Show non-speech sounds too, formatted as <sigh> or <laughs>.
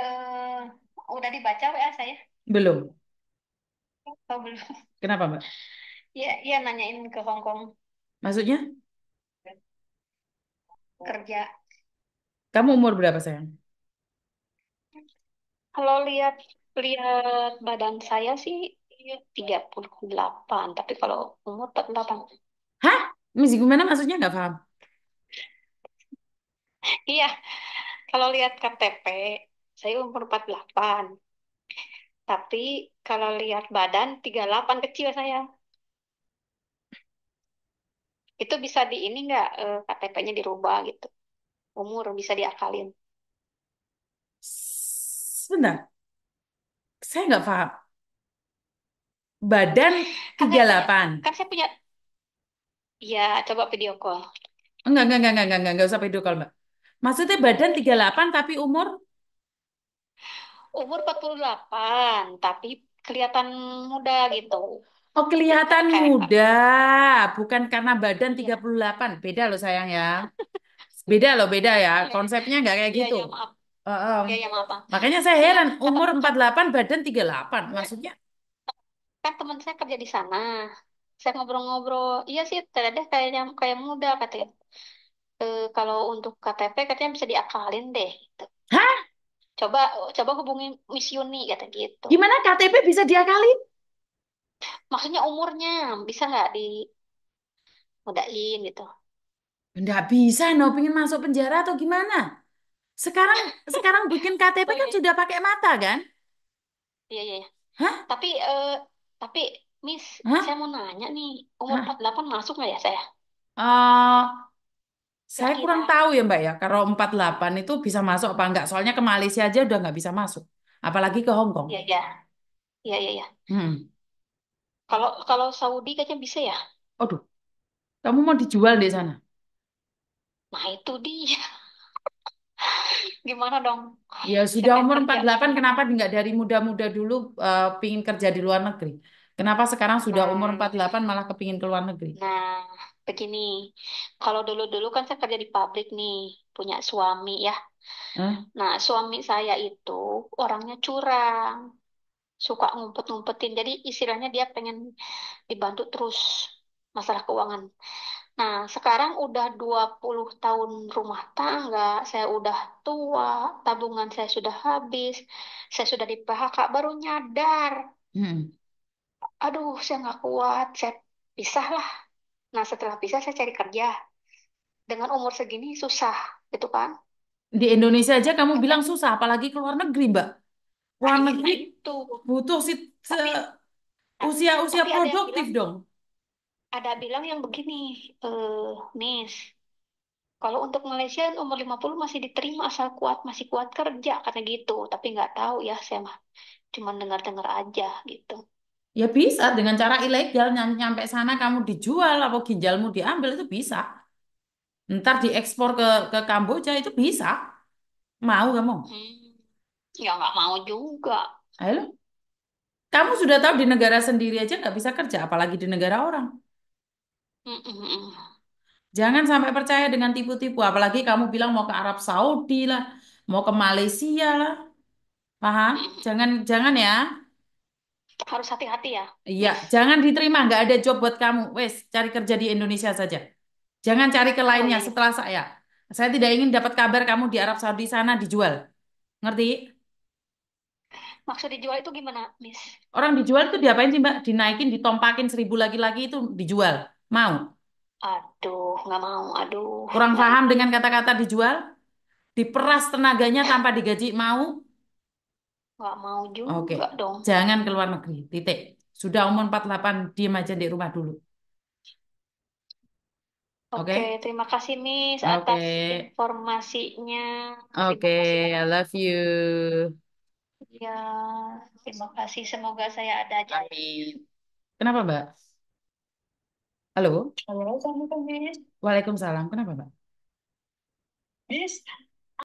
Uh, udah dibaca WA saya? Belum. Oh, belum. Kenapa, Mbak? ya ya nanyain ke Hongkong Maksudnya? Kerja. Kamu umur berapa, sayang? Kalau lihat lihat badan saya sih 38, iya, tapi kalau umur 48. Hah? Misi gimana maksudnya nggak paham? Iya, kalau lihat KTP saya umur 48. Tapi kalau lihat badan 38 kecil saya. Itu bisa di ini nggak eh, KTP-nya dirubah gitu. Umur bisa diakalin. Sebentar. Saya nggak paham. Badan 38. Kan saya punya Ya, coba video call. Enggak, enggak, enggak, enggak, enggak, enggak, enggak usah video call, Mbak. Maksudnya badan 38 tapi umur umur 48, tapi kelihatan muda gitu. Oh, kelihatan Kayak, muda, bukan karena badan 38. Iya. Beda loh sayang ya. Beda loh, beda ya. Iya. Konsepnya nggak kayak iya, gitu. ya maaf. Uh, um, Iya, ya maaf. makanya saya heran, umur empat puluh 48, badan 38. Maksudnya, kan teman saya kerja di sana. Saya ngobrol-ngobrol, iya sih, ternyata kayaknya kayak muda katanya. E, kalau untuk KTP katanya bisa diakalin deh. Gitu. hah? coba coba hubungi Miss Yuni kata gitu Gimana KTP bisa diakalin? maksudnya umurnya bisa nggak di modalin gitu Nggak bisa, no, pengen masuk penjara atau gimana? Sekarang <laughs> sekarang bikin KTP kan sudah pakai mata kan? Iya, iya iya Hah? tapi eh, tapi Miss Hah? saya mau nanya nih umur Hah? 48 masuk nggak ya saya Uh, saya iya. kurang tahu ya Mbak ya, kalau 48 itu bisa masuk apa enggak. Soalnya ke Malaysia aja udah nggak bisa masuk. Apalagi ke Hong Kong. Iya, iya. Iya, iya, iya. Hmm. Kalau kalau Saudi kayaknya bisa ya. Aduh, kamu mau dijual di sana? Nah, itu dia. <laughs> Gimana dong? Ya sudah Siapa yang umur kerja? Ya. 48, kenapa nggak dari muda-muda dulu uh, pingin kerja di luar negeri? Kenapa sekarang sudah nah. umur Nah, 48 malah kepingin ke luar negeri? nah begini, kalau dulu-dulu kan saya kerja di pabrik nih, punya suami ya. Hmm? Nah, suami saya itu orangnya curang, suka ngumpet-ngumpetin. Jadi istilahnya dia pengen dibantu terus masalah keuangan. Nah, sekarang udah 20 tahun rumah tangga, saya udah tua, tabungan saya sudah habis, saya sudah di PHK, baru nyadar. Hmm. Aduh, saya nggak kuat, saya pisah lah Nah, setelah bisa saya cari kerja. Dengan umur segini susah, gitu kan? Di Indonesia aja kamu bilang susah, apalagi ke luar negeri, Mbak. Luar Nah, negeri itu. butuh si Tapi usia-usia tapi ada yang produktif dong. ada bilang yang begini, eh, Miss, kalau untuk Malaysia umur 50 masih diterima asal kuat, masih kuat kerja, karena gitu. Tapi nggak tahu ya, saya mah cuman dengar-dengar aja gitu. Ya bisa dengan cara ilegal nyampe sana kamu dijual atau ginjalmu diambil itu bisa. Ntar diekspor ke ke Kamboja itu bisa. Mau kamu? Hmm, ya nggak mau juga. Halo? Kamu sudah tahu di negara sendiri aja nggak bisa kerja apalagi di negara orang. mm Jangan sampai percaya dengan tipu-tipu apalagi kamu bilang mau ke Arab Saudi lah, mau ke Malaysia lah. Paham? Jangan jangan ya harus hati-hati ya. Iya, jangan diterima, nggak ada job buat kamu. Wes, cari kerja di Indonesia saja. Jangan cari ke lainnya Oke. setelah saya. Saya tidak ingin dapat kabar kamu di Arab Saudi sana dijual. Ngerti? Maksud dijual itu gimana, Miss? Orang dijual itu diapain sih, Mbak? Dinaikin, ditompakin seribu lagi-lagi itu dijual. Mau? Aduh, nggak mau. Aduh, Kurang paham dengan kata-kata dijual? Diperas tenaganya tanpa digaji, mau? gak mau Oke, juga dong. jangan keluar negeri. Titik. Sudah umur 48, diem aja di rumah dulu. Oke, Oke, terima kasih Miss Oke, atas informasinya. Oke, kasih I love you. Ya, terima kasih. Semoga saya ada aja. Kenapa, Mbak? Halo, Halo, Assalamualaikum, Miss. Waalaikumsalam. Kenapa, Mbak? Miss,